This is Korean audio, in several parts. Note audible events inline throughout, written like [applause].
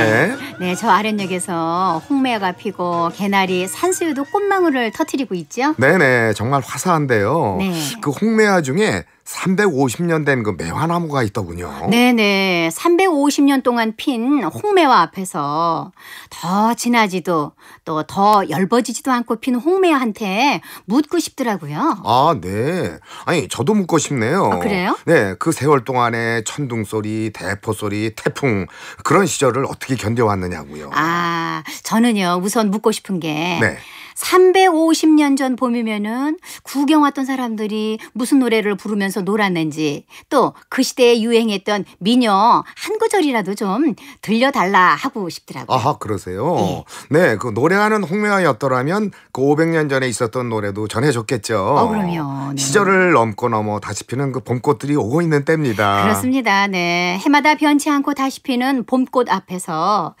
네. 네. 저 아랫역에서 홍매가 피고 개나리, 산수유도 꽃망울을 터트리고 있죠. 네네, 정말 화사한데요. 네. 그 홍매화 중에 350년 된 그 매화나무가 있더군요. 네네. 350년 동안 핀 홍매화 앞에서 더 진하지도 또 더열버지지도 않고 핀 홍매화한테 묻고 싶더라고요. 아, 네. 아니, 저도 묻고 싶네요. 아, 그래요? 네. 그 세월 동안에 천둥소리, 대포소리, 태풍 그런 시절을 어떻게 견뎌왔느냐고요. 아, 저는요. 우선 묻고 싶은 게 네. 350년 전 봄이면은 구경 왔던 사람들이 무슨 노래를 부르면서 놀았는지 또 그 시대에 유행했던 민요 한 구절이라도 좀 들려달라 하고 싶더라고요. 아하 그러세요. 예. 네, 네그 노래하는 홍매화였더라면 그 500년 전에 있었던 노래도 전해줬겠죠. 어, 그럼요. 네. 시절을 넘고 넘어 다시 피는 그 봄꽃들이 오고 있는 때입니다. 그렇습니다. 네 해마다 변치 않고 다시 피는 봄꽃 앞에서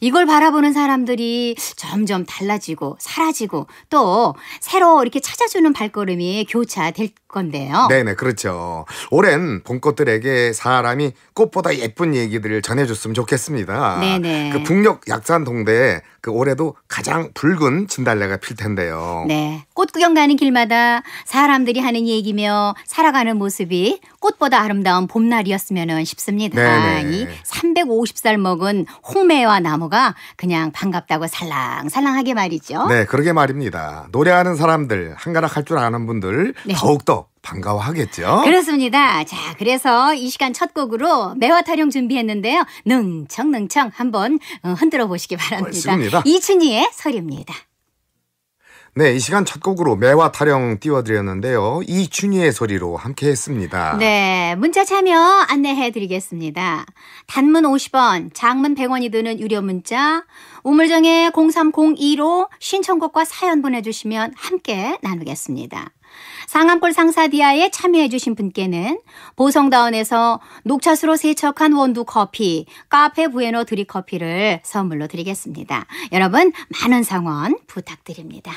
이걸 바라보는 사람들이 점점 달라지고 사라지고. 하시고 또 새로 이렇게 찾아주는 발걸음이 교차될 건데요. 네네, 그렇죠. 올해는 봄꽃들에게 사람이 꽃보다 예쁜 얘기들을 전해줬으면 좋겠습니다. 네네. 그 북녘 약산 동대에 그 올해도 가장 붉은 진달래가 필 텐데요. 네. 꽃 구경 가는 길마다 사람들이 하는 얘기며 살아가는 모습이 꽃보다 아름다운 봄날이었으면 싶습니다. 네네. 이 350살 먹은 홍매와 나무가 그냥 반갑다고 살랑살랑하게 말이죠. 네, 그러게 말입니다. 노래하는 사람들, 한가락 할 줄 아는 분들 네. 더욱더 반가워하겠죠. 그렇습니다. 자, 그래서 이 시간 첫 곡으로 매화 타령 준비했는데요. 능청능청 한번 어, 흔들어 보시기 바랍니다. 맞습니다. 이춘희의 설입니다. 네, 이 시간 첫 곡으로 매화 타령 띄워드렸는데요. 이춘희의 소리로 함께 했습니다. 네, 문자 참여 안내해 드리겠습니다. 단문 50원, 장문 100원이 드는 유료 문자, 우물정에 0302로 신청곡과 사연 보내주시면 함께 나누겠습니다. 상암골 상사디아에 참여해주신 분께는 보성다운에서 녹차수로 세척한 원두 커피, 카페 부에노 드립 커피를 선물로 드리겠습니다. 여러분, 많은 상원 부탁드립니다.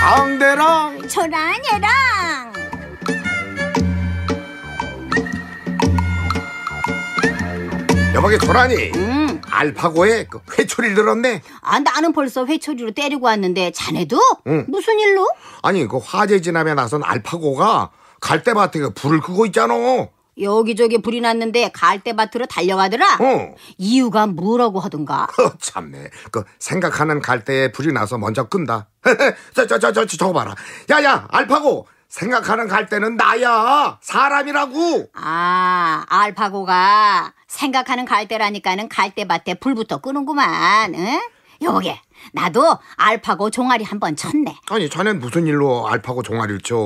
가운랑 저랑 얘랑 여보게 도라니 응? 음. 알파고에 그 회초리를 들었네. 아, 나는 벌써 회초리로 때리고 왔는데 자네도? 응. 무슨 일로? 아니 그 화재 지나면 나선 알파고가 갈대밭에 그 불을 끄고 있잖아. 여기저기 불이 났는데 갈대밭으로 달려가더라. 어. 이유가 뭐라고 하던가. 어, 참네. 그 생각하는 갈대에 불이 나서 먼저 끈다. 저저저 저 [laughs] 저, 저, 거 봐라. 야야 알파고 생각하는 갈대는 나야 사람이라고. 아 알파고가 생각하는 갈대라니까는 갈대밭에 불부터 끄는구만. 응? 여보게 나도 알파고 종아리 한번 쳤네. 아니 자넨 무슨 일로 알파고 종아리를 쳐?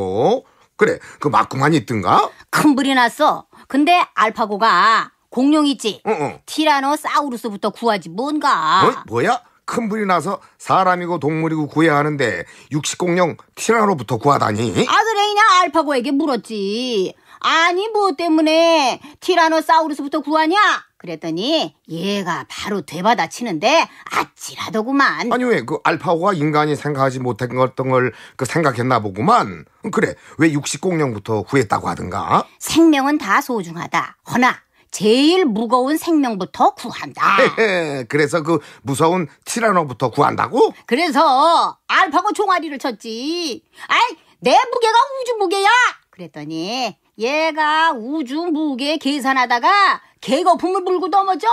그래 그 막궁한이 있든가큰 불이 났어. 근데 알파고가 공룡 있지? 어, 어. 티라노사우루스부터 구하지 뭔가. 어? 뭐야? 큰 불이 나서 사람이고 동물이고 구해야 하는데 육식공룡 티라노부터 구하다니? 아들애이냐 알파고에게 물었지. 아니 뭐 때문에 티라노사우루스부터 구하냐? 그랬더니 얘가 바로 되받아치는데 아찔하더구만. 아니 왜 그 알파고가 인간이 생각하지 못한 걸그 생각했나 보구만. 그래 왜 육식공룡부터 구했다고 하든가? 생명은 다 소중하다. 허나 제일 무거운 생명부터 구한다. 헤헤, 그래서 그 무서운 티라노부터 구한다고? 그래서 알파고 종아리를 쳤지. 아이 내 무게가 우주 무게야. 그랬더니 얘가 우주 무게 계산하다가 개거품을 물고 넘어져.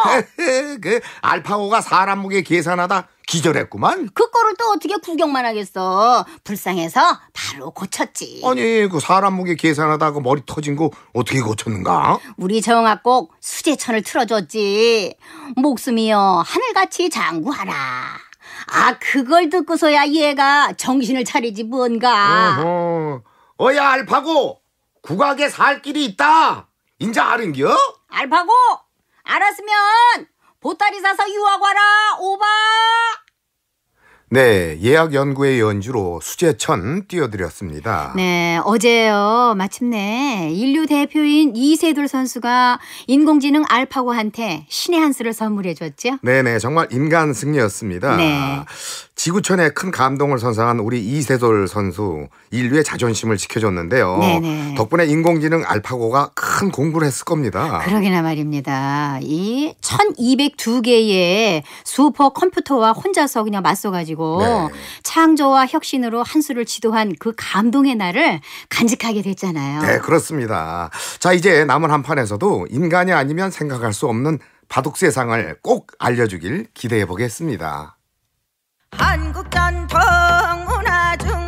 그 알파고가 사람 무게 계산하다 기절했구만. 그 거를 또 어떻게 구경만 하겠어. 불쌍해서 바로 고쳤지. 아니 그 사람 무게 계산하다 그 머리 터진 거 어떻게 고쳤는가? 우리 정아 꼭 수제천을 틀어줬지. 목숨이여 하늘같이 장구하라. 아 그걸 듣고서야 얘가 정신을 차리지 뭔가. 어허. 어야 알파고 국악에 살 길이 있다. 인자 아른겨? 알파고! 알았으면 보따리 사서 유학 와라 오바! 네, 예약 연구의 연주로 수제천 띄워드렸습니다. 네, 어제요. 마침내 인류 대표인 이세돌 선수가 인공지능 알파고한테 신의 한 수를 선물해 줬죠. 네네, 정말 인간 승리였습니다. 네. 지구촌에 큰 감동을 선사한 우리 이세돌 선수 인류의 자존심을 지켜줬는데요. 네네. 네. 덕분에 인공지능 알파고가 큰 공부를 했을 겁니다. 그러기나 말입니다. 이 1202개의 슈퍼 컴퓨터와 혼자서 그냥 맞서가지고 가지고 네. 창조와 혁신으로 한수를 지도한 그 감동의 날을 간직하게 됐잖아요. 네, 그렇습니다. 자, 이제 남은 한 판에서도 인간이 아니면 생각할 수 없는 바둑 세상을 꼭 알려주길 기대해 보겠습니다. 한국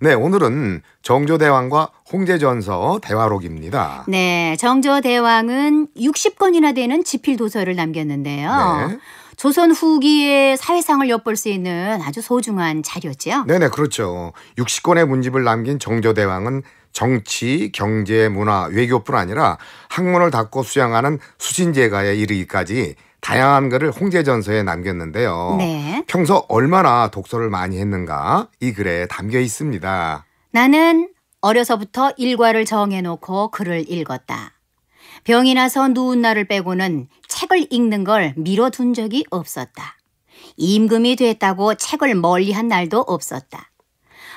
네, 오늘은 정조대왕과 홍제전서 대화록입니다. 네, 정조대왕은 60권이나 되는 지필 도서를 남겼는데요. 네. 조선 후기의 사회상을 엿볼 수 있는 아주 소중한 자료죠 네네, 그렇죠. 60권의 문집을 남긴 정조대왕은 정치, 경제, 문화, 외교뿐 아니라 학문을 닦고 수양하는 수신제가에 이르기까지 다양한 글을 홍제전서에 남겼는데요. 네. 평소 얼마나 독서를 많이 했는가 이 글에 담겨 있습니다. 나는 어려서부터 일과를 정해놓고 글을 읽었다. 병이 나서 누운 날을 빼고는 책을 읽는 걸 미뤄둔 적이 없었다. 임금이 됐다고 책을 멀리 한 날도 없었다.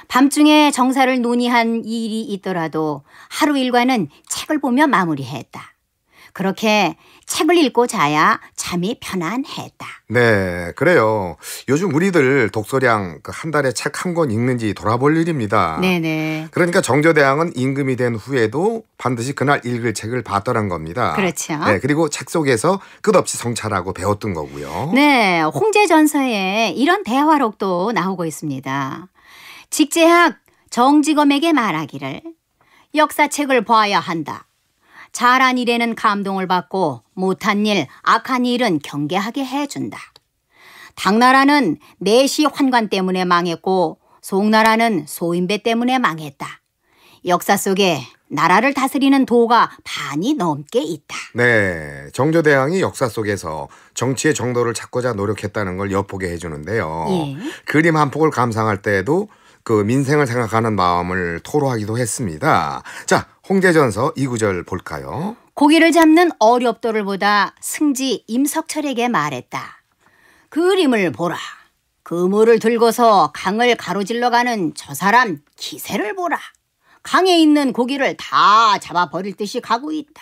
밤중에 정사를 논의한 일이 있더라도 하루 일과는 책을 보며 마무리했다. 그렇게 책을 읽고 자야 잠이 편안했다. 네, 그래요. 요즘 우리들 독서량 그 한 달에 책 한 권 읽는지 돌아볼 일입니다. 네네. 그러니까 정조대왕은 임금이 된 후에도 반드시 그날 읽을 책을 봤더란 겁니다. 그렇죠. 네, 그리고 책 속에서 끝없이 성찰하고 배웠던 거고요. 네, 홍제전서에 이런 대화록도 나오고 있습니다. 직제학 정지검에게 말하기를 역사책을 봐야 한다. 잘한 일에는 감동을 받고 못한 일, 악한 일은 경계하게 해준다. 당나라는 내시 환관 때문에 망했고 송나라는 소인배 때문에 망했다. 역사 속에 나라를 다스리는 도가 반이 넘게 있다. 네, 정조대왕이 역사 속에서 정치의 정도를 찾고자 노력했다는 걸 엿보게 해주는데요. 예. 그림 한 폭을 감상할 때에도 그 민생을 생각하는 마음을 토로하기도 했습니다. 자, 홍제전서 2구절 볼까요? 고기를 잡는 어렵도를 보다 승지 임석철에게 말했다. 그 그림을 보라. 그물을 들고서 강을 가로질러 가는 저 사람 기세를 보라. 강에 있는 고기를 다 잡아버릴 듯이 가고 있다.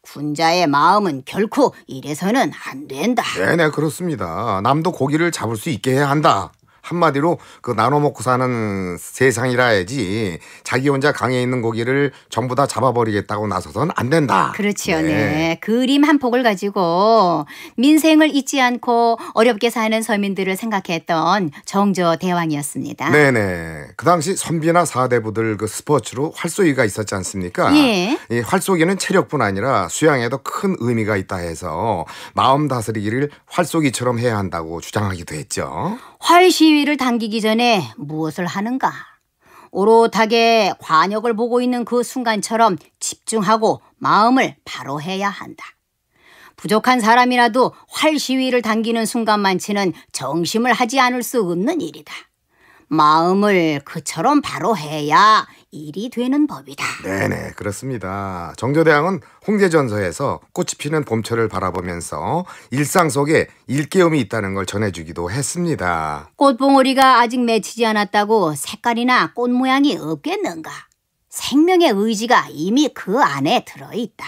군자의 마음은 결코 이래서는 안 된다. 네네 네, 그렇습니다. 남도 고기를 잡을 수 있게 해야 한다. 한마디로 그 나눠 먹고 사는 세상이라 해야지 자기 혼자 강에 있는 고기를 전부 다 잡아버리겠다고 나서선 안 된다. 그렇지요. 네. 네. 그림 한 폭을 가지고 민생을 잊지 않고 어렵게 사는 서민들을 생각했던 정조 대왕이었습니다. 네네. 그 당시 선비나 사대부들 그 스포츠로 활쏘기가 있었지 않습니까? 예. 이 활쏘기는 체력뿐 아니라 수양에도 큰 의미가 있다 해서 마음 다스리기를 활쏘기처럼 해야 한다고 주장하기도 했죠. 활시 지위를 당기기 전에 무엇을 하는가? 오롯하게 관역을 보고 있는 그 순간처럼 집중하고 마음을 바로 해야 한다. 부족한 사람이라도 활 시위를 당기는 순간만치는 정심을 하지 않을 수 없는 일이다. 마음을 그처럼 바로 해야 일이 되는 법이다. 네네 그렇습니다. 정조대왕은 홍제전서에서 꽃이 피는 봄철을 바라보면서 일상 속에 일깨움이 있다는 걸 전해주기도 했습니다. 꽃봉오리가 아직 맺히지 않았다고 색깔이나 꽃 모양이 없겠는가? 생명의 의지가 이미 그 안에 들어있다.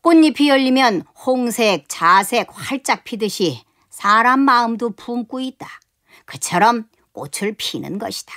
꽃잎이 열리면 홍색, 자색 활짝 피듯이 사람 마음도 품고 있다. 그처럼 꽃을 피는 것이다.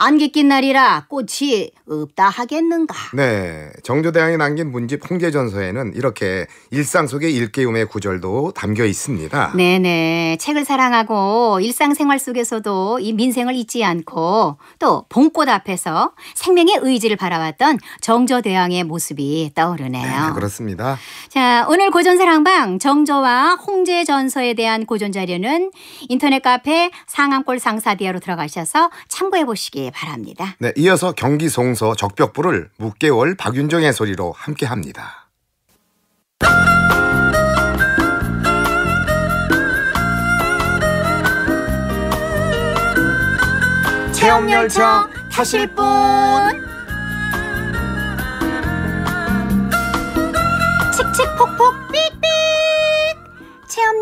안개 낀 날이라 꽃이 없다 하겠는가. 네. 정조대왕이 남긴 문집 홍제전서에는 이렇게 일상 속의 일깨움의 구절도 담겨 있습니다. 네네. 책을 사랑하고 일상생활 속에서도 이 민생을 잊지 않고 또 봄꽃 앞에서 생명의 의지를 바라왔던 정조대왕의 모습이 떠오르네요. 네, 그렇습니다. 자, 오늘 고전사랑방 정조와 홍제전서에 대한 고전 자료는 인터넷 카페 상암골 상사디아로 들어가셔서 참고해 보시기 주시기 네, 바랍니다. 네, 이어서 경기 송서 적벽부를 묵개월 박윤정의 소리로 함께합니다. 체험 열차 타실 분 칙칙폭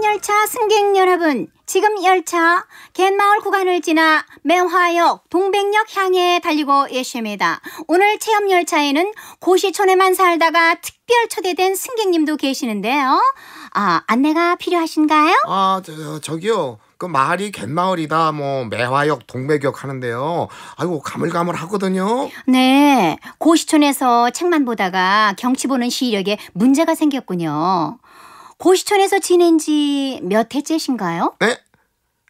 열차 승객 여러분, 지금 열차 갯마을 구간을 지나 매화역 동백역 향해 달리고 계십니다. 오늘 체험 열차에는 고시촌에만 살다가 특별 초대된 승객님도 계시는데요. 아, 안내가 필요하신가요? 아, 저, 저기요. 그 마을이 갯마을이다 뭐 매화역 동백역 하는데요 아이고 가물가물 하거든요 네 고시촌에서 책만 보다가 경치 보는 시력에 문제가 생겼군요 고시촌에서 지낸 지 몇 해째신가요? 네?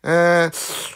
에,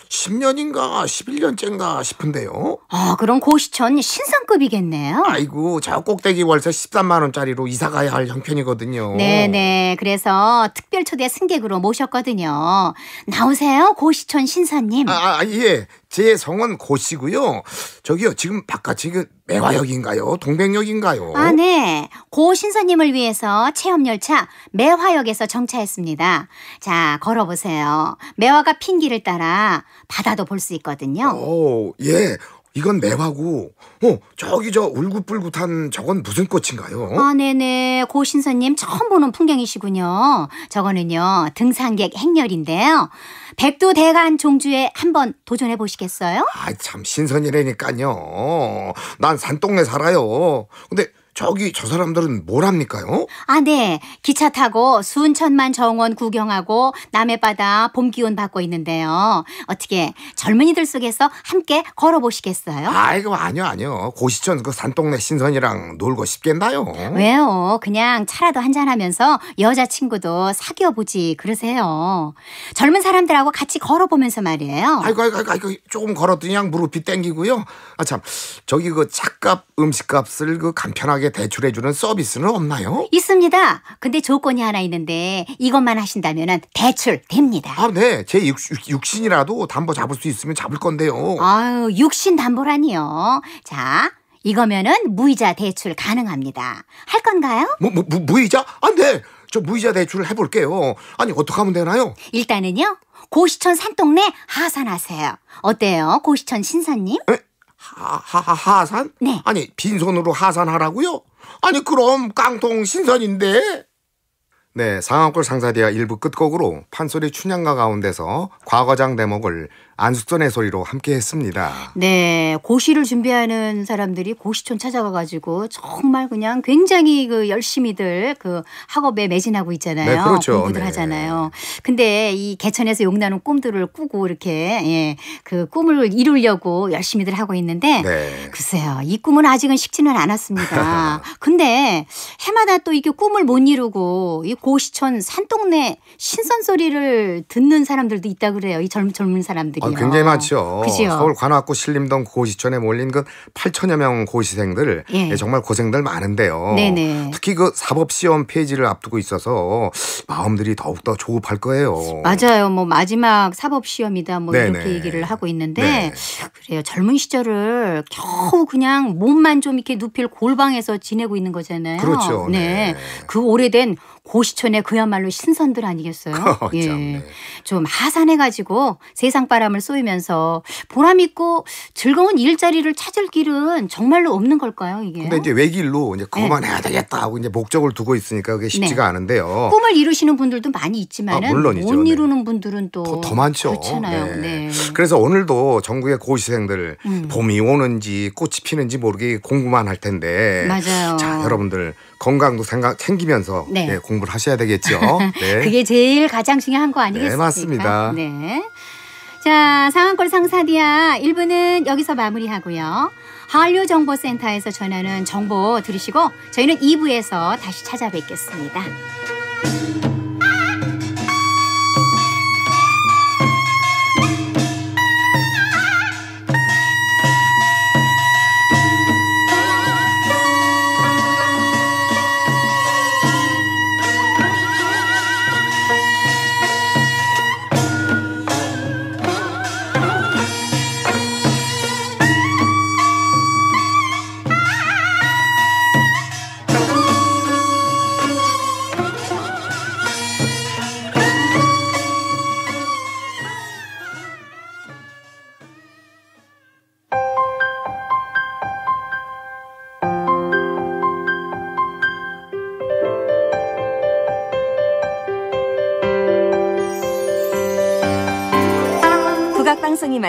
10년인가 11년째인가 싶은데요. 아, 그럼 고시촌 신상급이겠네요. 아이고, 저 꼭대기 월세 13만 원짜리로 이사 가야 할 형편이거든요. 네, 네. 그래서 특별 초대 승객으로 모셨거든요. 나오세요, 고시촌 신사님. 아, 아, 아 예. 제 성은 고씨고요. 저기요, 지금 바깥이 그 매화역인가요? 동백역인가요? 아, 네. 고 신사님을 위해서 체험열차 매화역에서 정차했습니다. 자, 걸어보세요. 매화가 핀 길을 따라 바다도 볼 수 있거든요. 오, 예. 이건 매화고, 어, 저기 저 울긋불긋한 저건 무슨 꽃인가요? 아, 네네. 고 신선님 처음 보는 풍경이시군요. 저거는요, 등산객 행렬인데요. 백두 대간 종주에 한번 도전해 보시겠어요? 아, 참 신선이라니까요. 난 산동네 살아요. 근데 저기 저 사람들은 뭘 합니까요? 아, 네. 기차 타고 순천만 정원 구경하고 남해바다 봄 기운 받고 있는데요. 어떻게 젊은이들 속에서 함께 걸어보시겠어요? 아이고, 아니요, 아니요. 고시촌 그 산동네 신선이랑 놀고 싶겠나요? 왜요? 그냥 차라도 한잔하면서 여자친구도 사귀어보지 그러세요. 젊은 사람들하고 같이 걸어보면서 말이에요. 아이고, 아이고, 아이고, 조금 걸었더니 그냥 무릎이 땡기고요. 아, 참. 저기 그 착값 음식값을 그 간편하게 대출해주는 서비스는 없나요? 있습니다. 근데 조건이 하나 있는데 이것만 하신다면 대출 됩니다. 아, 네. 제 육, 육, 신이라도 담보 잡을 수 있으면 잡을 건데요. 아유, 육신 담보라니요. 자, 이거면은 무이자 대출 가능합니다. 할 건가요? 무, 무, 무 무이자? 안 아, 돼. 네. 저 무이자 대출을 해볼게요. 아니, 어떻게 하면 되나요? 일단은요, 고시천 산동네 하산하세요. 어때요, 고시천 신사님? 에? 하하하산? 네. 아니 빈손으로 하산하라고요? 아니 그럼 깡통 신선인데. 네, 상암골 상사대아 일부 끝곡으로 판소리 춘향가 가운데서 과거장 대목을 안숙선의 소리로 함께 했습니다. 네, 고시를 준비하는 사람들이 고시촌 찾아가 가지고 정말 그냥 굉장히 그 열심히들 그 학업에 매진하고 있잖아요. 네, 그렇죠. 공부들 네. 하잖아요. 근데 이 개천에서 용나는 꿈들을 꾸고 이렇게 예, 그 꿈을 이루려고 열심히들 하고 있는데 네. 글쎄요. 이 꿈은 아직은 식지는 않았습니다. [laughs] 근데 해마다 또 이게 꿈을 못 이루고 이 고시촌 산동네 신선 소리를 듣는 사람들도 있다 그래요. 이젊은 젊은 사람들이. 거아요 어, 굉장히 많죠. 그죠? 서울 관악구 신림동 고시촌에 몰린 그 8천여 명 고시생들 예. 예. 정말 고생들 많은데요. 네네. 특히 그 사법 시험 페이지를 앞두고 있어서 마음들이 더욱 더 조급할 거예요. 맞아요. 뭐 마지막 사법 시험이다 뭐 네네. 이렇게 얘기를 하고 있는데 네. 그래요. 젊은 시절을 겨우 그냥 몸만 좀 이렇게 눕힐 골방에서 지내고 있는 거잖아요. 그렇죠. 네. 네. 그 오래된 고시촌의 그야말로 신선들 아니겠어요? [laughs] 예. 네. 좀 하산해 가지고 세상 바람 보람을 쏘이면서 보람 있고 즐거운 일자리를 찾을 길은 정말로 없는 걸까요, 이게? 근데 이제 외길로 이제 네. 그만해야 네. 되겠다 하고 이제 목적을 두고 있으니까 그게 쉽지가 네. 않은데요. 꿈을 이루시는 분들도 많이 있지만은 아, 물론이죠. 못 네. 이루는 분들은 또 더, 더 많죠. 그렇잖아요. 네. 네. 그래서 오늘도 전국의 고시생들 음. 봄이 오는지 꽃이 피는지 모르게 공부만 할 텐데. 맞아요. 자, 여러분들 건강도 생각 챙기면서 예, 공부를 하셔야 되겠죠. [laughs] 그게 제일 가장 중요한 거 아니겠습니까? 네, 맞습니다. 네. 자, 상한골 상사디아 1부는 여기서 마무리하고요. 한류 정보센터에서 전하는 정보 들으시고 저희는 2부에서 다시 찾아뵙겠습니다.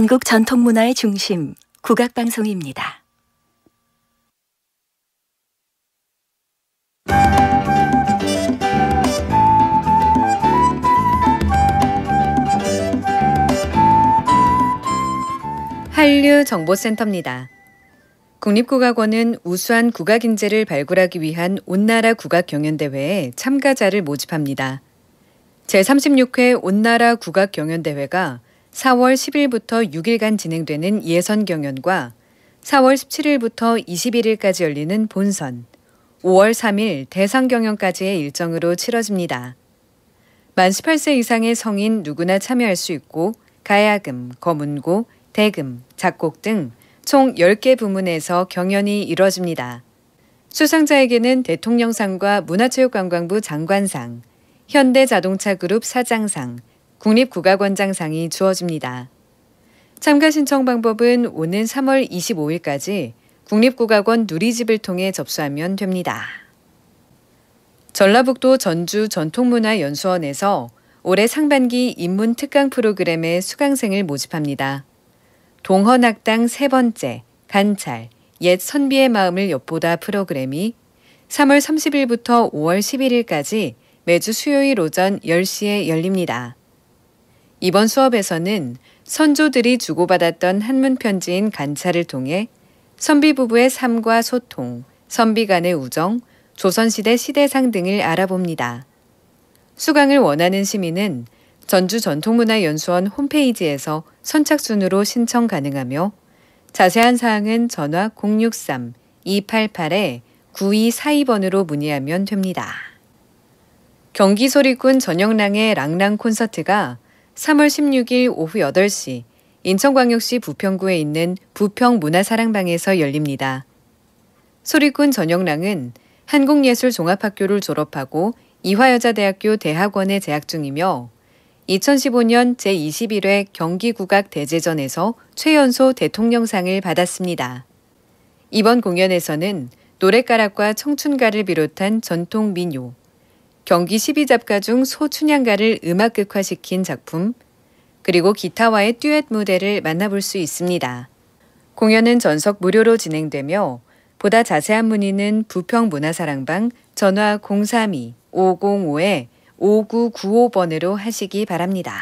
한국 전통문화의 중심, 국악방송입니다. 한류정보센터입니다. 국립국악원은 우수한 국악인재를 발굴하기 위한 온나라 국악경연대회에 참가자를 모집합니다. 제36회 온나라 국악경연대회가 4월 10일부터 6일간 진행되는 예선 경연과 4월 17일부터 21일까지 열리는 본선, 5월 3일 대상 경연까지의 일정으로 치러집니다. 만 18세 이상의 성인 누구나 참여할 수 있고 가야금, 거문고, 대금, 작곡 등 총 10개 부문에서 경연이 이뤄집니다. 수상자에게는 대통령상과 문화체육관광부 장관상, 현대자동차그룹 사장상, 국립국악원장상이 주어집니다. 참가 신청 방법은 오는 3월 25일까지 국립국악원 누리집을 통해 접수하면 됩니다. 전라북도 전주 전통문화연수원에서 올해 상반기 인문 특강 프로그램의 수강생을 모집합니다. 동헌학당 세 번째 간찰옛 선비의 마음을 엿보다 프로그램이 3월 30일부터 5월 11일까지 매주 수요일 오전 10시에 열립니다. 이번 수업에서는 선조들이 주고받았던 한문 편지인 간차를 통해 선비 부부의 삶과 소통, 선비 간의 우정, 조선시대 시대상 등을 알아봅니다. 수강을 원하는 시민은 전주 전통문화연수원 홈페이지에서 선착순으로 신청 가능하며 자세한 사항은 전화 063-288-9242번으로 문의하면 됩니다. 경기 소리꾼 전영랑의 랑랑 콘서트가 3월 16일 오후 8시 인천광역시 부평구에 있는 부평문화사랑방에서 열립니다. 소리꾼 전영랑은 한국예술종합학교를 졸업하고 이화여자대학교 대학원에 재학 중이며 2015년 제21회 경기국악 대제전에서 최연소 대통령상을 받았습니다. 이번 공연에서는 노랫가락과 청춘가를 비롯한 전통 민요, 경기 12잡가 중 소춘향가를 음악극화시킨 작품, 그리고 기타와의 듀엣 무대를 만나볼 수 있습니다. 공연은 전석 무료로 진행되며 보다 자세한 문의는 부평문화사랑방 전화 032-505-5995번으로 하시기 바랍니다.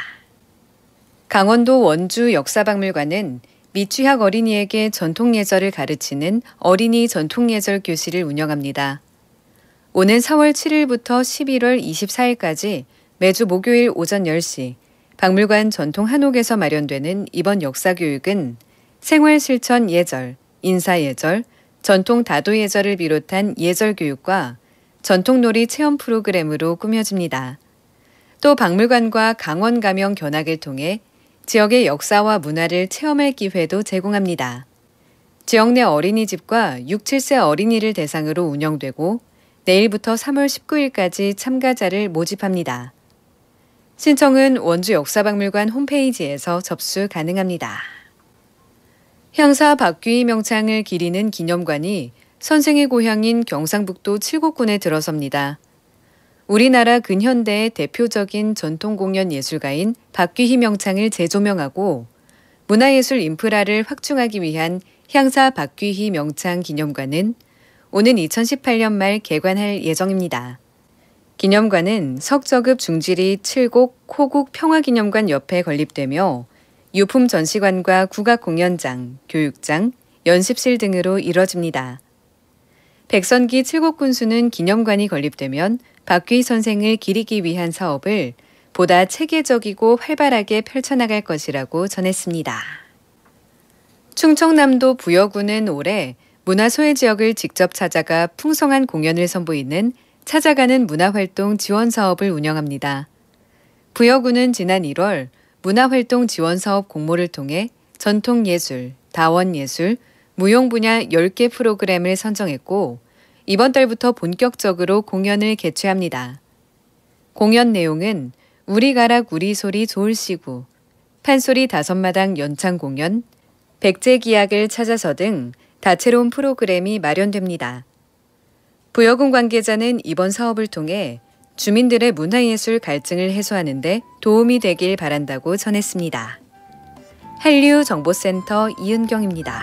강원도 원주 역사박물관은 미취학 어린이에게 전통예절을 가르치는 어린이 전통예절 교실을 운영합니다. 오는 4월 7일부터 11월 24일까지 매주 목요일 오전 10시 박물관 전통 한옥에서 마련되는 이번 역사교육은 생활실천 예절, 인사예절, 전통 다도예절을 비롯한 예절교육과 전통놀이 체험 프로그램으로 꾸며집니다. 또 박물관과 강원 가명 견학을 통해 지역의 역사와 문화를 체험할 기회도 제공합니다. 지역 내 어린이집과 6, 7세 어린이를 대상으로 운영되고 내일부터 3월 19일까지 참가자를 모집합니다. 신청은 원주 역사박물관 홈페이지에서 접수 가능합니다. 향사 박귀 명창을 기리는 기념관이 선생의 고향인 경상북도 칠곡군에 들어섭니다. 우리나라 근현대의 대표적인 전통공연 예술가인 박귀희 명창을 재조명하고 문화예술 인프라를 확충하기 위한 향사 박귀희 명창 기념관은 오는 2018년 말 개관할 예정입니다. 기념관은 석저급 중지리 7곡 호국 평화기념관 옆에 건립되며 유품 전시관과 국악 공연장, 교육장, 연습실 등으로 이뤄집니다. 백선기 7곡 군수는 기념관이 건립되면 박귀 선생을 기리기 위한 사업을 보다 체계적이고 활발하게 펼쳐나갈 것이라고 전했습니다. 충청남도 부여군은 올해 문화소외 지역을 직접 찾아가 풍성한 공연을 선보이는 찾아가는 문화활동 지원 사업을 운영합니다. 부여구는 지난 1월 문화활동 지원 사업 공모를 통해 전통예술, 다원예술, 무용 분야 10개 프로그램을 선정했고 이번 달부터 본격적으로 공연을 개최합니다. 공연 내용은 우리 가락 우리 소리 좋을 시구, 판소리 다섯 마당 연창 공연, 백제기약을 찾아서 등 다채로운 프로그램이 마련됩니다. 부여금 관계자는 이번 사업을 통해 주민들의 문화예술 갈증을 해소하는데 도움이 되길 바란다고 전했습니다. 한류정보센터 이은경입니다.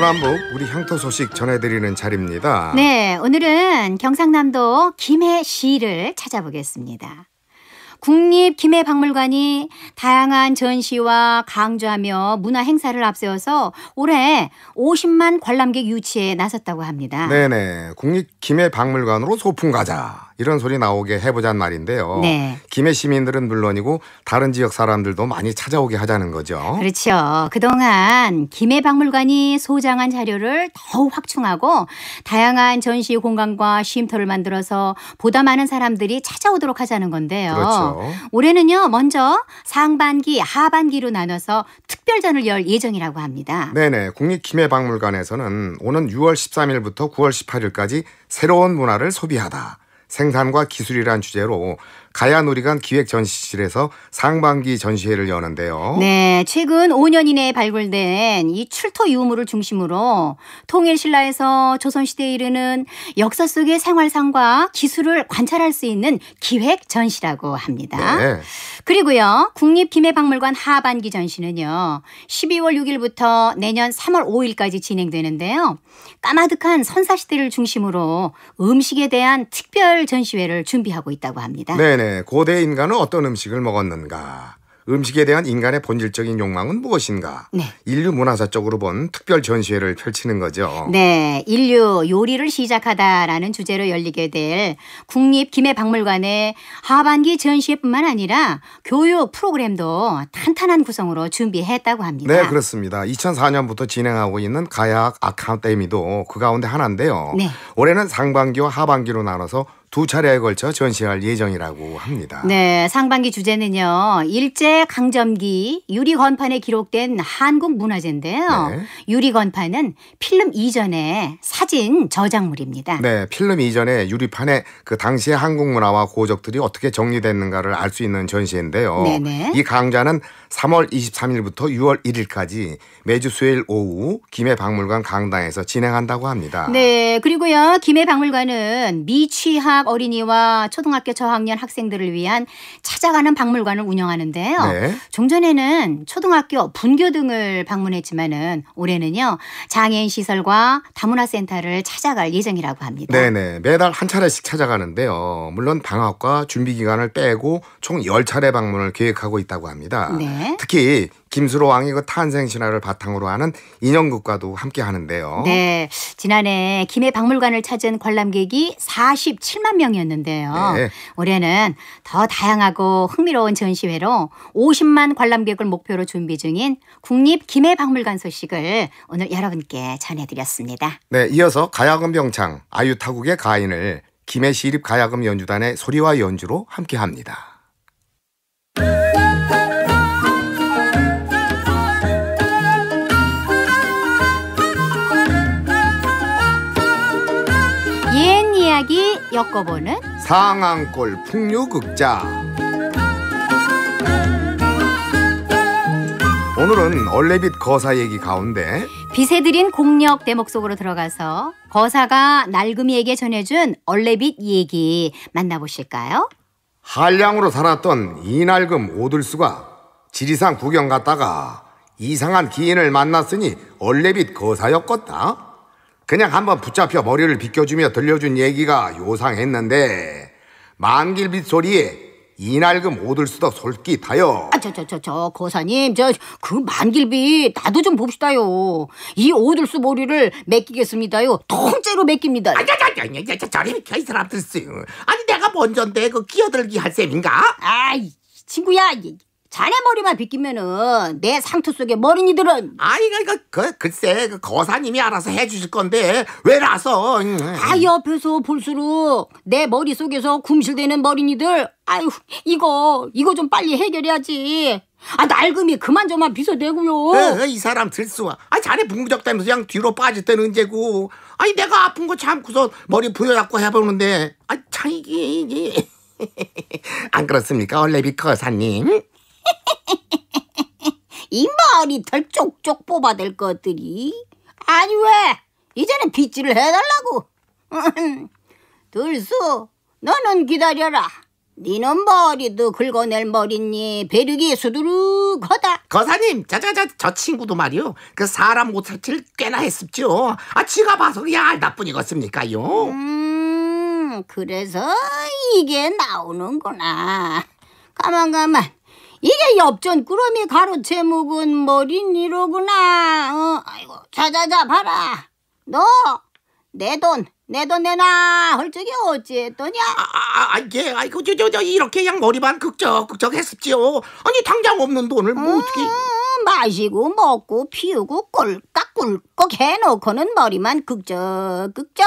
동서남북 우리 향토 소식 전해드리는 자리입니다. 네, 오늘은 경상남도 김해시를 찾아보겠습니다. 국립김해박물관이 다양한 전시와 강좌며 문화 행사를 앞세워서 올해 50만 관람객 유치에 나섰다고 합니다. 네네, 국립김해박물관으로 소풍 가자. 이런 소리 나오게 해보자는 말인데요. 네. 김해 시민들은 물론이고 다른 지역 사람들도 많이 찾아오게 하자는 거죠. 그렇죠. 그동안 김해 박물관이 소장한 자료를 더욱 확충하고 다양한 전시 공간과 쉼터를 만들어서 보다 많은 사람들이 찾아오도록 하자는 건데요. 그렇죠. 올해는요. 먼저 상반기, 하반기로 나눠서 특별전을 열 예정이라고 합니다. 네네. 국립김해박물관에서는 오는 6월 13일부터 9월 18일까지 새로운 문화를 소비하다. 생산과 기술이란 주제로 가야놀이관 기획전시실에서 상반기 전시회를 여는데요. 네, 최근 5년 이내에 발굴된 이 출토 유물을 중심으로 통일신라에서 조선시대에 이르는 역사 속의 생활상과 기술을 관찰할 수 있는 기획전시라고 합니다. 네. 그리고요, 국립기매박물관 하반기 전시는요, 12월 6일부터 내년 3월 5일까지 진행되는데요. 까마득한 선사시대를 중심으로 음식에 대한 특별 전시회를 준비하고 있다고 합니다. 네네. 고대 인간은 어떤 음식을 먹었는가? 음식에 대한 인간의 본질적인 욕망은 무엇인가? 네. 인류 문화사쪽으로본 특별 전시회를 펼치는 거죠. 네, 인류 요리를 시작하다라는 주제로 열리게 될 국립 김해박물관의 하반기 전시회뿐만 아니라 교육 프로그램도 탄탄한 구성으로 준비했다고 합니다. 네, 그렇습니다. 2004년부터 진행하고 있는 가야학 아카데미도 그 가운데 하나인데요. 네. 올해는 상반기와 하반기로 나눠서 두 차례에 걸쳐 전시할 예정이라고 합니다. 네, 상반기 주제는요. 일제 강점기 유리 건판에 기록된 한국 문화재인데요. 네. 유리 건판은 필름 이전의 사진 저작물입니다. 네, 필름 이전의 유리판에 그 당시의 한국 문화와 고적들이 어떻게 정리됐는가를 알 수 있는 전시인데요. 네네. 네. 이 강좌는 3월 23일부터 6월 1일까지 매주 수요일 오후 김해 박물관 강당에서 진행한다고 합니다. 네, 그리고요. 김해 박물관은 미취한 어린이 어린이와 초등학교 저학년 학생들을 위한 찾아가는 박물관을 운영하는데요. 네. 종전에는 초등학교 분교 등을 방문했지만은 올해는요 장애인 시설과 다문화 센터를 찾아갈 예정이라고 합니다. 네네 매달 한 차례씩 찾아가는데요. 물론 방학과 준비 기간을 빼고 총 열차례 방문을 계획하고 있다고 합니다. 네. 특히 김수로 왕이그 탄생 신화를 바탕으로 하는 인형극과도 함께 하는데요. 네. 지난해 김해 박물관을 찾은 관람객이 47만 명이었는데요. 네. 올해는 더 다양하고 흥미로운 전시회로 50만 관람객을 목표로 준비 중인 국립 김해 박물관 소식을 오늘 여러분께 전해드렸습니다. 네. 이어서 가야금 병창 아유 타국의 가인을 김해 시립 가야금 연주단의 소리와 연주로 함께합니다. 엮어보는 상앙골 풍류극장 오늘은 얼레빗 거사 얘기 가운데 빛에 들인 공력 대목 속으로 들어가서 거사가 날금이에게 전해준 얼레빗 얘기 만나보실까요? 한량으로 살았던 이날금 오들수가 지리산 구경 갔다가 이상한 기인을 만났으니 얼레빗 거사였겄다 그냥 한번 붙잡혀 머리를 비껴주며 들려준 얘기가 요상했는데 만길 빛소리에 이날금 오들수덕 솔깃하여 아, 저, 저, 저, 저, 거사님, 저, 그만길빛 나도 좀 봅시다요. 이 오들수 머리를 맡기겠습니다요. 통째로 맡깁니다. 아야, 야, 야, 야, 저리 비켜, 이 사람들 쓰. 아니, 내가 먼저인데, 그 끼어들기 할 셈인가? 아이, 친구야, 자네 머리만 비키면은 내 상투 속에 머린이들은 아이가 이거 그, 그, 그, 글쎄 그 거사님이 알아서 해주실 건데 왜 나서? 아 옆에서 볼수록 내머릿 속에서 굶실대는 머린이들 아유 이거 이거 좀 빨리 해결해야지. 아 낡음이 그만 좀만 비서대고요. 이 사람 들수와. 아 자네 붕부적다면서 그냥 뒤로 빠질 때는 언제고. 아니 내가 아픈 거 참고서 머리 부여잡고 해보는데 아참 이게 이게 [laughs] 안 그렇습니까 원래 비커사님? [laughs] 이 말이 덜 쪽쪽 뽑아댈 것들이. 아니 왜? 이제는 빗질을 해달라고. 들수 [laughs] 너는 기다려라. 니는 머리도 긁어낼 머리니 배륙이 수두룩하다. 거사님, 자자자 저 친구도 말이요. 그 사람 옷살치를 꽤나 했습죠. 아, 지가 봐서 그야 알다뿐이겠습니까요. 음, 그래서 이게 나오는구나. 가만 가만. 이게 엽전 꾸러미 가루 제목은 머리니로구나. 어, 아이고, 자자자 봐라. 너 내 돈, 내 돈 내놔. 헐적이 어찌했더냐? 아, 아, 아, 아, 예, 아이고, 저, 저, 저, 이렇게 양 머리만 극적, 극적 했었지요. 아니, 당장 없는 돈을 뭐 음, 어떻게. 마시고, 먹고, 피우고, 꿀깍꿀꺽 해놓고는 머리만 극적, 극적.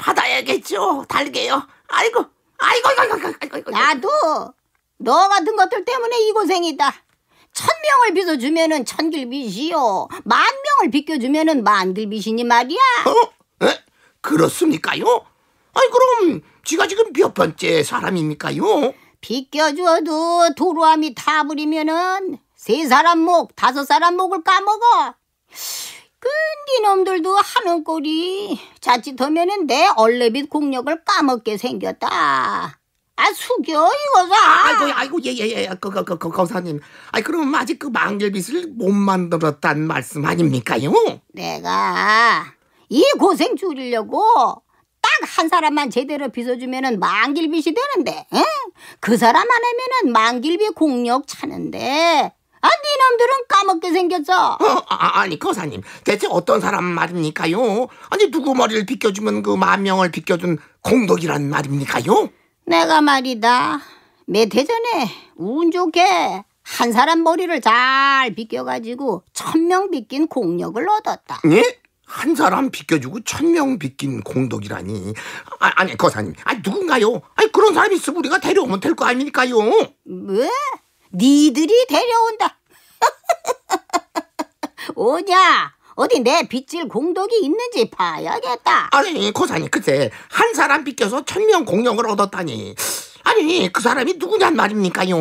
받아야겠죠. 달게요. 아이고, 아이고, 아이고, 아이고, 아이고, 나도 너 같은 것들 때문에 이 고생이다. 천 명을 빚어주면은 천길빚이요. 만 명을 빚겨주면은 만길빚이니 말이야. 어? 에? 그렇습니까요? 아니 그럼 지가 지금 몇 번째 사람입니까요? 빚겨줘도 도로함이 타버리면은 세 사람 목, 다섯 사람 목을 까먹어. 근디 놈들도 하는 꼴이 자칫하면은 내얼레빗 공력을 까먹게 생겼다. 아 숙여 이거다. 아이고 아이고 예예예 그, 그, 그, 그 검사님. 아이 그럼 아직 그 망길빛을 못 만들었단 말씀 아닙니까요? 내가 이 고생 줄이려고 딱 한 사람만 제대로 빚어주면은 망길빛이 되는데 에? 그 사람 안 하면은 망길빛 공력 차는데 아, 니놈들은 까먹게 생겼어. 어, 아, 아, 아니 거사님 대체 어떤 사람 말입니까요? 아니 누구 머리를 비껴주면 그 만명을 비껴준 공덕이란 말입니까요? 내가 말이다. 몇 해 전에 운 좋게 한 사람 머리를 잘 비껴가지고 천명 비낀 공력을 얻었다. 예? 한 사람 비껴주고 천명 비낀 공덕이라니. 아, 니 거사님, 아니 누군가요? 아니 그런 사람 있으면 우리가 데려오면 될 거 아닙니까요? 왜? 니들이 데려온다. [laughs] 오냐? 어디 내 빚질 공덕이 있는지 봐야겠다. 아니 고사님 그때 한 사람 빚겨서 천명 공력을 얻었다니. 아니 그 사람이 누구냔 말입니까요?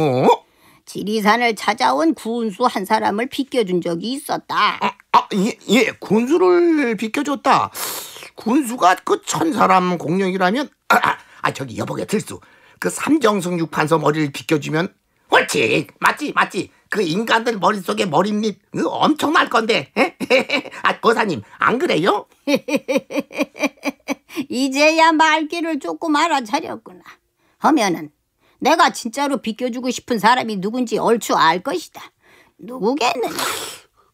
지리산을 찾아온 군수 한 사람을 빚겨준 적이 있었다. 아, 아 예, 예, 군수를 빚겨줬다. 군수가 그 천 사람 공룡이라면 아, 아, 아, 저기 여보게 들수 그 삼정승 육판섬어리를 빗겨주면 옳지 맞지 맞지 그 인간들 머릿속에 머릿밑 그 엄청날 건데 아 거사님 안 그래요? 이제야 말귀를 조금 알아차렸구나 하면은 내가 진짜로 비껴주고 싶은 사람이 누군지 얼추 알 것이다 누구겠느냐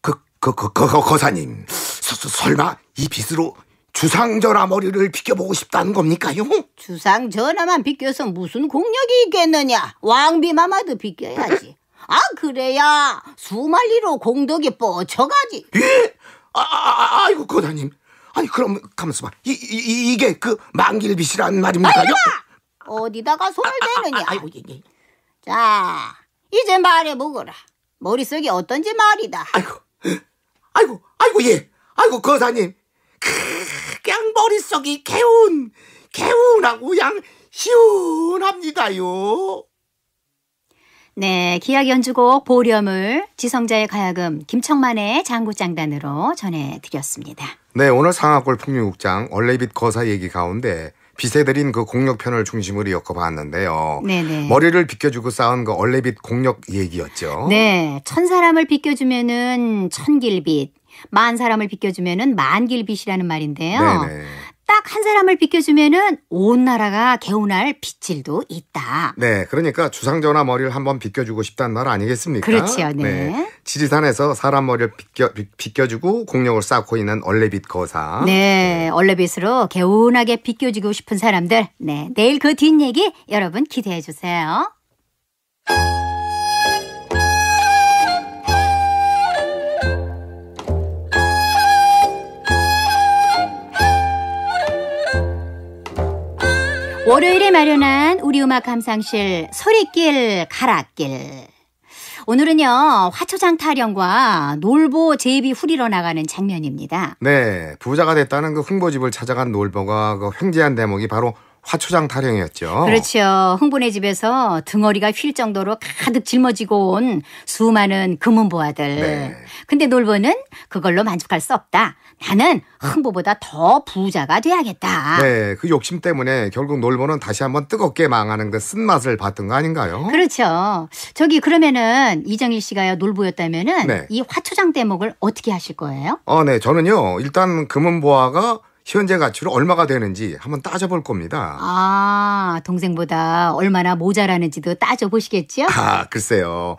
그, 그, 그, 그, 그 거사님 서, 설마 이 빚으로 주상전화 머리를 비껴보고 싶다는 겁니까요? 주상전화만 비껴서 무슨 공력이 있겠느냐? 왕비마마도 비껴야지. 아 그래야 수말리로 공덕이 뻗쳐가지. 예? 아, 아, 아, 아 이고 거다님 아니 그럼 가만있어 봐. 이, 이, 이게 그 만길빛이란 말입니까아 어디다가 손을 아, 아, 대느냐? 아, 아이고, 예, 예. 자 이제 말해 보거라. 머릿속이 어떤지 말이다. 아이고 아이고 아이고 예. 아이고 거사님 그냥 머릿속이 개운, 개운하고 양 시원합니다요. 네, 기악 연주곡 보렴을 지성자의 가야금 김청만의 장구장단으로 전해드렸습니다. 네, 오늘 상악골풍류극장 얼레빗 거사 얘기 가운데 비세들인 그 공력편을 중심으로 엮어봤는데요. 네네. 머리를 비겨주고 쌓은 그얼레빗 공력 얘기였죠. 네. 천 사람을 비겨주면은 천길빛, 만 사람을 비껴주면은 만길빛이라는 말인데요. 딱 한 사람을 비껴주면은 온 나라가 개운할 빛질도 있다. 네, 그러니까 주상전화 머리를 한번 비껴주고 싶다는 말 아니겠습니까? 그렇지요, 네. 네. 지리산에서 사람 머리를 비껴, 비껴주고 공력을 쌓고 있는 얼레빗 거사. 네, 네. 얼레빗으로 개운하게 비껴주고 싶은 사람들. 네, 내일 그 뒷얘기 여러분 기대해 주세요. 월요일에 마련한 우리 음악 감상실 소리길 가락길. 오늘은요 화초장 타령과 놀보 제비 후리러 나가는 장면입니다. 네, 부자가 됐다는 그 흥보집을 찾아간 놀보가 그 횡재한 대목이 바로 화초장 타령이었죠. 그렇죠. 흥분네 집에서 등어리가 휠 정도로 가득 짊어지고 온 수많은 금은보화들. 네. 근데 놀보는 그걸로 만족할 수 없다. 나는 흥보보다 더 부자가 돼야겠다. 네, 그 욕심 때문에 결국 놀보는 다시 한번 뜨겁게 망하는 그 쓴맛을 봤던 거 아닌가요? 그렇죠. 저기 그러면은 이정일 씨가요 놀보였다면은 네. 이 화초장 대목을 어떻게 하실 거예요? 어, 네, 저는요 일단 금은보화가 현재 가치로 얼마가 되는지 한번 따져볼 겁니다. 아, 동생보다 얼마나 모자라는지도 따져보시겠죠 아, 글쎄요.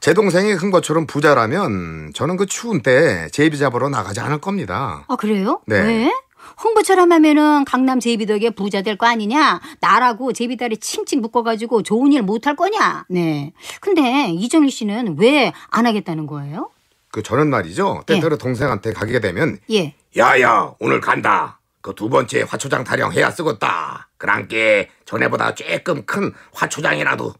제 동생이 큰 것처럼 부자라면 저는 그 추운 때 제비 잡으러 나가지 않을 겁니다. 아, 그래요? 네. 왜? 홍보처럼 하면은 강남 제비덕에 부자 될 거 아니냐? 나라고 제비다리 칭칭 묶어가지고 좋은 일 못할 거냐? 네. 근데 이정일 씨는 왜 안 하겠다는 거예요? 그 저는 말이죠. 때때로 예. 동생한테 가게 되면 예. 야야 오늘 간다. 그 두 번째 화초장 타령 해야 쓰겄다. 그랑께 전에보다 조금 큰 화초장이라도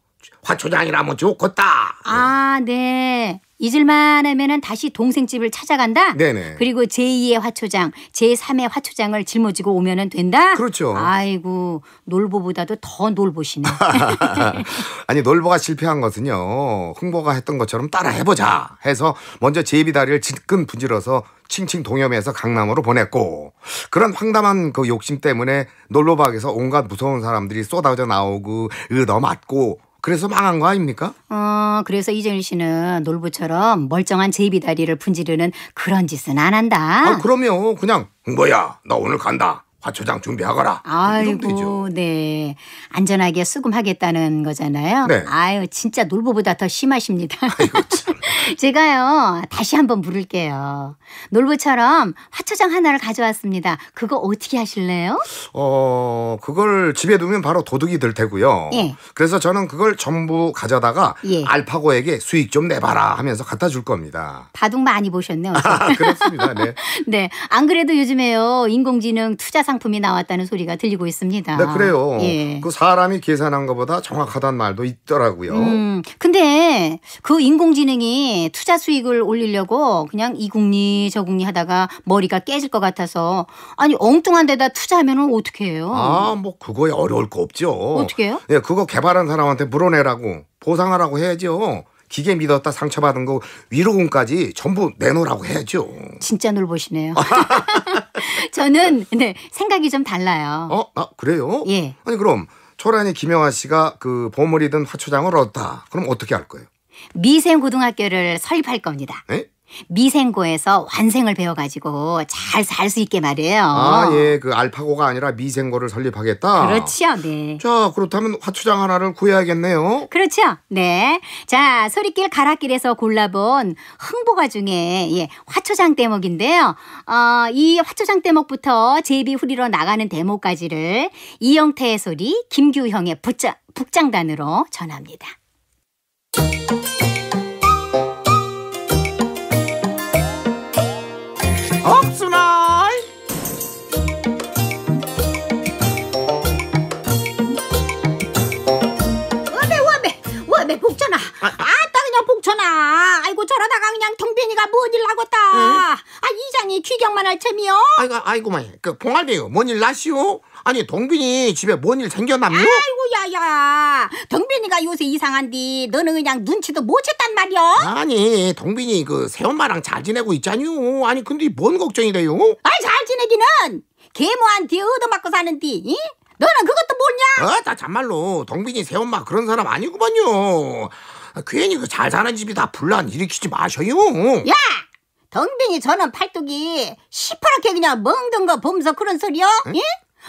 화초장이라면 좋겄다아 네. 잊을만 하면은 다시 동생 집을 찾아간다. 네네. 그리고 제2의 화초장, 제3의 화초장을 짊어지고 오면은 된다. 그렇죠. 아이고 놀보보다도 더 놀보시네. [laughs] [laughs] 아니 놀보가 실패한 것은요 흥보가 했던 것처럼 따라 해보자 해서 먼저 제비다리를 질끈 분질어서 칭칭 동염해서 강남으로 보냈고 그런 황당한그 욕심 때문에 놀러박에서 온갖 무서운 사람들이 쏟아져 나오고 으더 맞고 그래서 망한 거 아닙니까? 어, 그래서 이정일 씨는 놀부처럼 멀쩡한 제비다리를 분지르는 그런 짓은 안 한다. 아, 그럼요. 그냥 뭐야, 나 오늘 간다. 화초장 준비하거라. 아이고, 네. 안전하게 수금하겠다는 거잖아요. 네. 아유, 진짜 놀부보다더 심하십니다. 아이고, [laughs] 제가요, 다시 한 번 물을게요. 놀부처럼 화초장 하나를 가져왔습니다. 그거 어떻게 하실래요? 어, 그걸 집에 두면 바로 도둑이 될 테고요. 예. 그래서 저는 그걸 전부 가져다가 예. 알파고에게 수익 좀 내봐라 하면서 갖다 줄 겁니다. 바둑 많이 보셨네요. 아, 그렇습니다. 네. [laughs] 네. 안 그래도 요즘에요, 인공지능 투자상 상품이 나왔다는 소리가 들리고 있습니다. 네, 그래요. 예. 그 사람이 계산한 것보다 정확하단 말도 있더라고요. 음, 근데 그 인공지능이 투자 수익을 올리려고 그냥 이국리 저국리 하다가 머리가 깨질 것 같아서 아니 엉뚱한 데다 투자하면 어떻게 해요? 아, 뭐 그거에 어려울 거 없죠. 어떻게 해요? 예, 그거 개발한 사람한테 물어내라고 보상하라고 해야죠. 기계 믿었다 상처받은 거 위로금까지 전부 내놓으라고 해야죠. 진짜 놀보시네요. [laughs] [laughs] 저는 네, 생각이 좀 달라요. 어, 아, 그래요? 예. 아니 그럼 초라니 김영아 씨가 그 보물이 든 화초장을 얻었다. 그럼 어떻게 할 거예요? 미생고등학교를 설립할 겁니다. 에? 네? 미생고에서 완생을 배워가지고 잘 살 수 있게 말이에요. 아, 예. 그 알파고가 아니라 미생고를 설립하겠다? 그렇지 네. 자, 그렇다면 화초장 하나를 구해야겠네요. 그렇죠, 네. 자, 소리길 가락길에서 골라본 흥보가 중에, 예, 화초장 대목인데요. 어, 이 화초장 대목부터 제비 후리로 나가는 대목까지를 이영태의 소리, 김규형의 북장, 북장단으로 전합니다. 없으나 워메 워메 워메 복천아 아, 따 그냥 복천아 아이고 저러다가 그냥 경빈이가 뭔일 나겠다 아 이장이 귀경만 할 참이요 아이고 아이고 마이 그 봉알배우 뭔일 나시오 아니 동빈이 집에 뭔 일 생겼나며? 아이고 야야 동빈이가 요새 이상한디 너는 그냥 눈치도 못 챘단 말이야 아니 동빈이 그 새엄마랑 잘 지내고 있잖요 아니 근데 뭔 걱정이 돼요? 아잘 이 지내기는 계모한테 얻어맞고 사는디 너는 그것도 모르냐? 어나 참말로 동빈이 새엄마 그런 사람 아니구만요 괜히 그 잘 사는 집이다 분란 일으키지 마셔요 야 덩빈이 저는 팔뚝이 시퍼렇게 그냥 멍든 거 보면서 그런 소리요? 응? 예?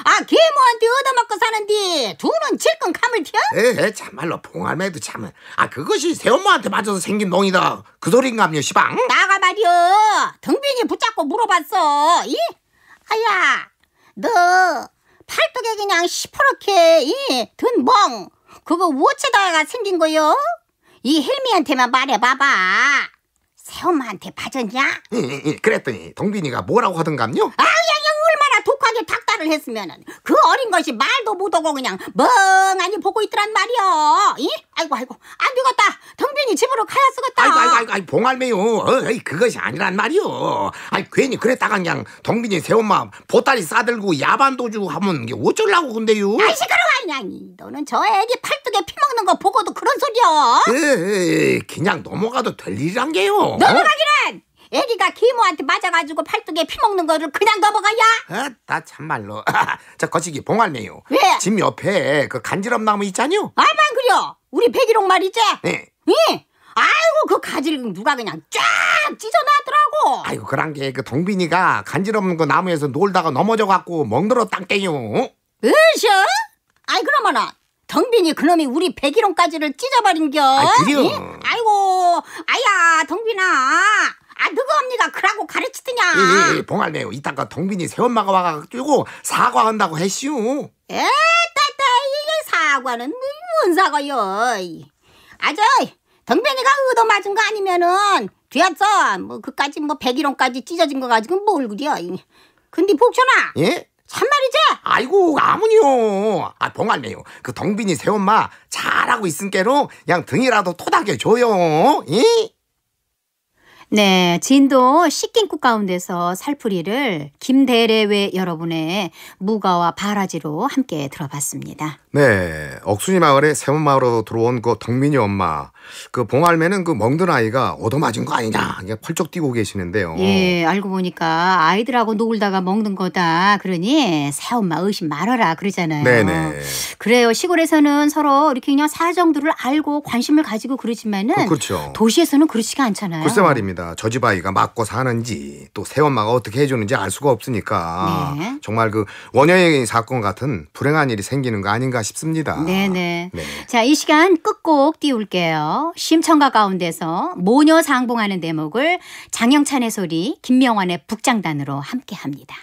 아 계모한테 얻어먹고 사는디 두는 질끈 감을 튀어? 에헤 참말로 봉알매도 참아 그것이 새엄마한테 맞아서 생긴 농이다 그 소린가며 시방 나가 말이여 등빈이 붙잡고 물어봤어 이? 아야 너 팔뚝에 그냥 시퍼렇게 이든멍 그거 우체다가 생긴 거요? 이 헬미한테만 말해봐봐 새엄마한테 맞았냐? 이, 이, 이, 그랬더니 동빈이가 뭐라고 하던감요? 아야 급하게 탁달을 했으면 그 어린 것이 말도 못하고 그냥 멍하니 보고 있더란 말이오 이? 아이고 아이고 안 되겠다. 덩빈이 집으로 가야 쓰겠다. 아이고 아이고 아이고, 봉알매요. 어, 이 그것이 아니란 말이오 아이 괜히 그랬다가 그냥 덩빈이 새엄마 보따리 싸들고 야반도주 하면 어쩌려고 근데요. 아이 시끄러워 그냥 너는 저 애기 팔뚝에 피먹는 거 보고도 그런 소리여. 에이, 그냥 넘어가도 될 일이란 게요. 넘어가기란 애기가 기모한테 맞아가지고 팔뚝에 피 먹는 거를 그냥 넘어가야? 아나 어? 참말로 [laughs] 저 거시기 봉할매요 왜? 집 옆에 그 간지럽 나무 있잖요 아만 그려 우리 백일홍 말이지? 네. 예. 네. 아이고 그 가지를 누가 그냥 쫙 찢어놨더라고 아이고 그런 게 그 동빈이가 간지럽그 나무에서 놀다가 넘어져갖고 멍들어 땅깨요 으쌰? 아이 그러면은 덩빈이 그놈이 우리 백일홍까지를 찢어버린겨. 아, 그 아이고, 아야, 덩빈아. 아누가 언니가 그라고 가르치더냐. 봉할매요. 이따가 동빈이 새엄마가 와가지고 사과한다고 했슈. 에 따따 이게 사과는 뭔 사과요. 아저 동빈이가 의도 맞은 거 아니면은 뒤였어. 뭐 그까지 뭐 백일원까지 찢어진 거 가지고 뭘 뭐 그려. 근데 복천아. 예? 참말이지? 아이고 아무니요. 아 봉할매요. 그 동빈이 새엄마 잘하고 있은께로 그냥 등이라도 토닥여 줘요. 이? 네, 진도 식긴국 가운데서 살풀이를 김대래외 여러분의 무가와 바라지로 함께 들어봤습니다. 네. 억순이 마을에 새운 마을로 들어온 그 덕민이 엄마. 그봉알매는그 멍든 아이가 얻어맞은 거 아니냐. 그냥 펄쩍 뛰고 계시는데요. 예, 알고 보니까 아이들하고 놀다가 먹는 거다. 그러니 새엄마 의심 말아라 그러잖아요. 네네. 그래요. 시골에서는 서로 이렇게 그냥 사정들을 알고 관심을 가지고 그러지만은 어, 그렇죠. 도시에서는 그렇지가 않잖아요. 글쎄 말입니다. 저 집 아이가 맞고 사는지 또 새엄마가 어떻게 해주는지 알 수가 없으니까 네. 정말 그 원형의 사건 같은 불행한 일이 생기는 거 아닌가 싶습니다 네네. 네. 자, 이 시간 끝곡 띄울게요. 심청가 가운데서 모녀 상봉하는 대목을 장영찬의 소리, 김명환의 북장단으로 함께 합니다.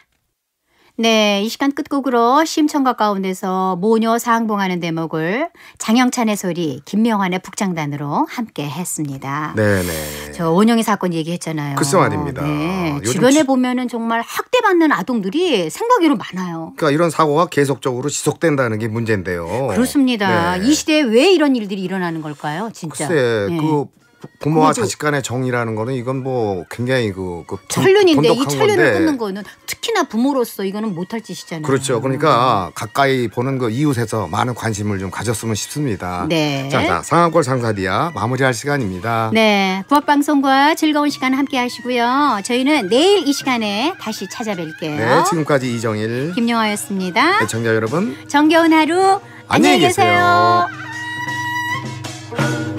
네, 이 시간 끝곡으로 심청가 가운데서 모녀 상봉하는 대목을 장영찬의 소리, 김명환의 북장단으로 함께 했습니다. 네네. 저 원영이 사건 얘기했잖아요. 글썽아닙니다. 네, 주변에 지... 보면은 정말 학대받는 아동들이 생각이로 많아요. 그러니까 이런 사고가 계속적으로 지속된다는 게 문제인데요. 그렇습니다. 네. 이 시대에 왜 이런 일들이 일어나는 걸까요, 진짜? 글쎄, 그 네. 그 부모와 그거죠. 자식 간의 정이라는 거는 이건 뭐 굉장히 그, 그 철륜인데 이 철륜을 끊는 거는 특히나 부모로서 이거는 못할 짓이잖아요. 그렇죠. 그러니까 가까이 보는 그 이웃에서 많은 관심을 좀 가졌으면 싶습니다. 네. 자, 자 상암골 상사디아 마무리할 시간입니다. 네. 부합방송과 즐거운 시간 함께 하시고요. 저희는 내일 이 시간에 다시 찾아뵐게요. 네. 지금까지 이정일 김영화였습니다. 애청자 여러분 정겨운 하루 안녕히 계세요. 안녕히 계세요.